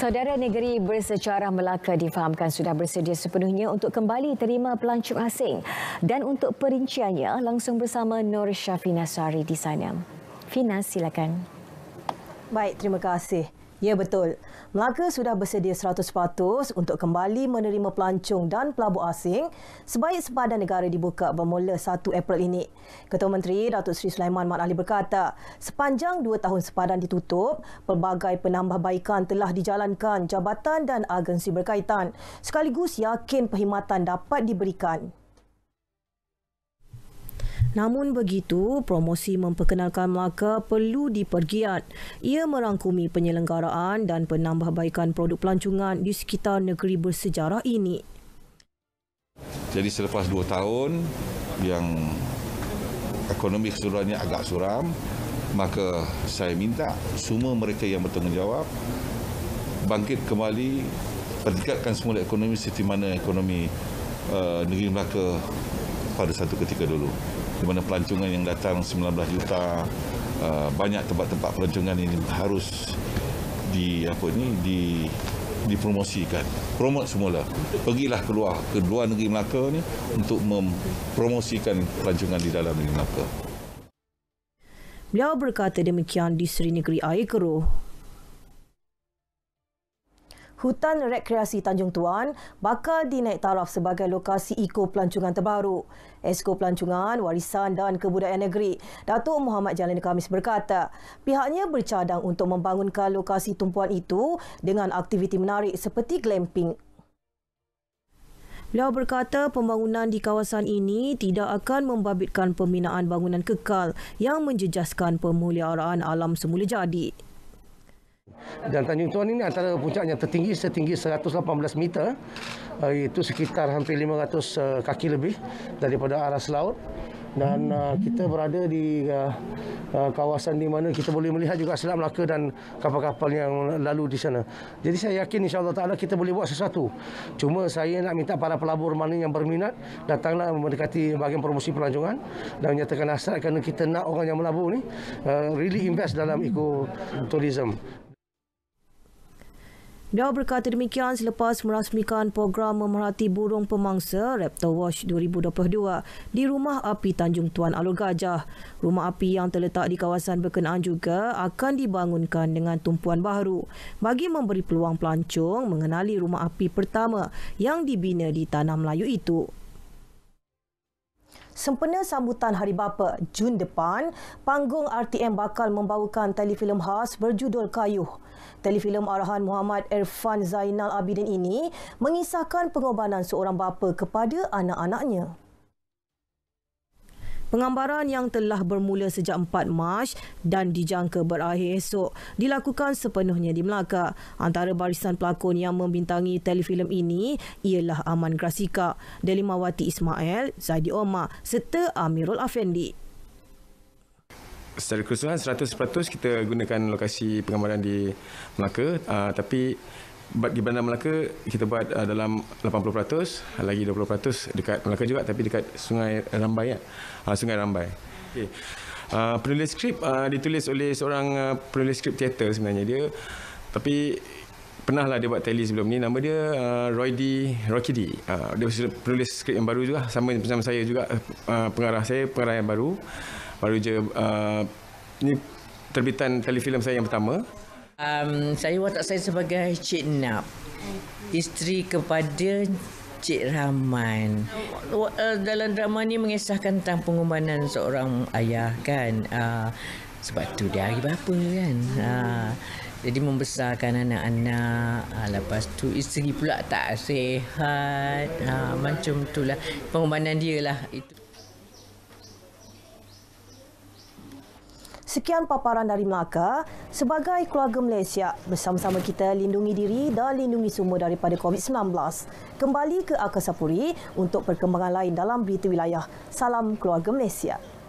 Saudara Negeri Bersejarah Melaka difahamkan sudah bersedia sepenuhnya untuk kembali terima pelancong asing. Dan untuk perinciannya, langsung bersama Nur Syafi Nasari di sana. Fina, silakan. Baik, terima kasih. Ya betul. Melaka sudah bersedia 100% untuk kembali menerima pelancong dan pelabur asing sebaik sepadan negara dibuka bermula 1 April ini. Ketua Menteri Datuk Seri Sulaiman Mat Ali berkata, sepanjang dua tahun sepadan ditutup, pelbagai penambahbaikan telah dijalankan jabatan dan agensi berkaitan sekaligus yakin perkhidmatan dapat diberikan. Namun begitu, promosi memperkenalkan Melaka perlu dipergiat. Ia merangkumi penyelenggaraan dan penambahbaikan produk pelancongan di sekitar negeri bersejarah ini. Jadi selepas dua tahun yang ekonomi keseluruhannya agak suram, maka saya minta semua mereka yang bertanggungjawab bangkit kembali, perdekatkan semula ekonomi seperti mana ekonomi uh, negeri Melaka pada satu ketika dulu di mana pelancongan yang datang 19 juta uh, banyak tempat-tempat pelancongan ini harus di apa ni di dipromosikan. Promote semula. Pergilah keluar ke luar negeri Melaka ni untuk mempromosikan pelancongan di dalam negeri Melaka. Beliau berkata demikian di Seri Negeri Air Keruh, hutan rekreasi Tanjung Tuan bakal dinaik taraf sebagai lokasi eko pelancongan terbaru. Esko Pelancongan, Warisan dan Kebudayaan Negeri, Datuk Muhammad Jalan Kamis berkata, pihaknya bercadang untuk membangunkan lokasi tumpuan itu dengan aktiviti menarik seperti glamping. Beliau berkata pembangunan di kawasan ini tidak akan membabitkan pembinaan bangunan kekal yang menjejaskan pemuliharaan alam semula jadi. Dan Tanjung Tuan ini antara puncaknya tertinggi setinggi 118 meter uh, eh, iaitu sekitar hampir 500 eh, kaki lebih daripada arah laut dan eh, kita berada di kawasan di mana kita boleh melihat juga selam laka dan kapal-kapal yang lalu di sana. Jadi saya yakin insya-Allah Taala kita boleh buat sesuatu. Cuma saya nak minta para pelabur mana yang berminat datanglah mendekati bahagian promosi pelancongan dan nyatakan hasrat kerana kita nak orang yang melabur ni really invest dalam eco tourism. Beliau berkata demikian selepas merasmikan program memerhati burung pemangsa Raptor Watch 2022 di Rumah Api Tanjung Tuan Alor Gajah. Rumah api yang terletak di kawasan berkenaan juga akan dibangunkan dengan tumpuan baru bagi memberi peluang pelancong mengenali rumah api pertama yang dibina di Tanah Melayu itu. Sempena sambutan Hari Bapa Jun depan, panggung RTM bakal membawakan telefilm khas berjudul Kayuh. Telefilm arahan Muhammad Irfan Zainal Abidin ini mengisahkan pengorbanan seorang bapa kepada anak-anaknya. Pengambaran yang telah bermula sejak 4 Mac dan dijangka berakhir esok dilakukan sepenuhnya di Melaka. Antara barisan pelakon yang membintangi telefilm ini ialah Aman Grasika, Delimawati Ismail, Zaidi Omar serta Amirul Afendi. Secara keseluruhan 100% kita gunakan lokasi pengambaran di Melaka uh, tapi buat di Bandar Melaka kita buat uh, dalam 80% lagi 20% dekat Melaka juga tapi dekat Sungai Rambai ya. Uh, Sungai Rambai. Okey. Uh, penulis skrip uh, ditulis oleh seorang uh, penulis skrip teater sebenarnya dia tapi pernahlah dia buat tele sebelum ni nama dia uh, Roy D Rocky D uh, dia penulis skrip yang baru juga sama bersama saya juga uh, pengarah saya pengarah yang baru baru je uh, ni terbitan telefilm saya yang pertama um, saya watak saya sebagai Cik Nap. Isteri kepada Cik Rahman. Eh, dalam drama ni mengisahkan tentang pengumbanan seorang ayah kan. Uh, sebab tu dia hari bapa kan. Uh, jadi membesarkan anak-anak. Uh, lepas tu isteri pula tak sihat. Uh, macam tu lah. Pengumbanan dia lah. Itu. Sekian paparan dari Melaka. Sebagai keluarga Malaysia, bersama-sama kita lindungi diri dan lindungi semua daripada COVID-19. Kembali ke Akasapuri untuk perkembangan lain dalam berita wilayah. Salam keluarga Malaysia.